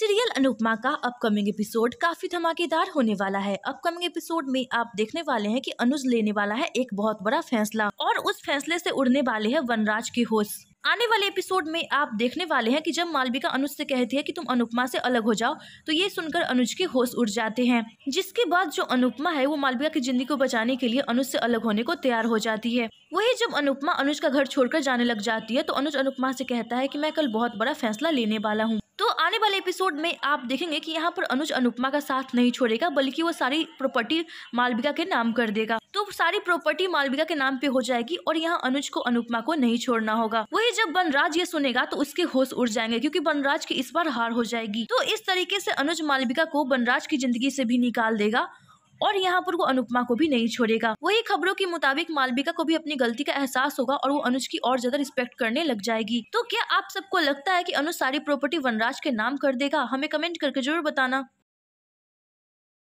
serial Anupama का upcoming episode काफी धमाकेदार होने वाला है अपकमिंग एपिसोड में आप देखने वाले हैं कि अनुज लेने वाला है एक बहुत बड़ा फैसला और उस फैसले से उड़ने वाले हैं वनराज की होश आने वाले एपिसोड में आप देखने वाले हैं कि जब मालविका अनुज से कहती है कि तुम अनुपमा से अलग हो जाओ तो ये सुनकर अनुज के होश उड़ जाते हैं जिसके बाद जो अनुपमा है वो मालविका की जिंदगी को बचाने के लिए अनुज से अलग होने को तैयार हो जाती है वही जब अनुपमा अनुज का घर छोड़कर जाने लग जाती है तो अनुज अनुपमा से कहता है की मैं कल बहुत बड़ा फैसला लेने वाला हूँ तो आने वाले एपिसोड में आप देखेंगे कि यहाँ पर अनुज अनुपमा का साथ नहीं छोड़ेगा बल्कि वो सारी प्रॉपर्टी मालविका के नाम कर देगा तो सारी प्रॉपर्टी मालविका के नाम पे हो जाएगी और यहाँ अनुज को अनुपमा को नहीं छोड़ना होगा वही जब बनराज ये सुनेगा तो उसके होश उड़ जाएंगे क्योंकि बनराज की इस बार हार हो जाएगी तो इस तरीके से अनुज मालविका को बनराज की जिंदगी से भी निकाल देगा और यहाँ पर वो अनुपमा को भी नहीं छोड़ेगा वही खबरों के मुताबिक मालविका को भी अपनी गलती का एहसास होगा और वो अनुज की और ज्यादा रिस्पेक्ट करने लग जाएगी तो क्या आप सबको लगता है कि अनुज सारी प्रॉपर्टी वनराज के नाम कर देगा हमें कमेंट करके जरूर बताना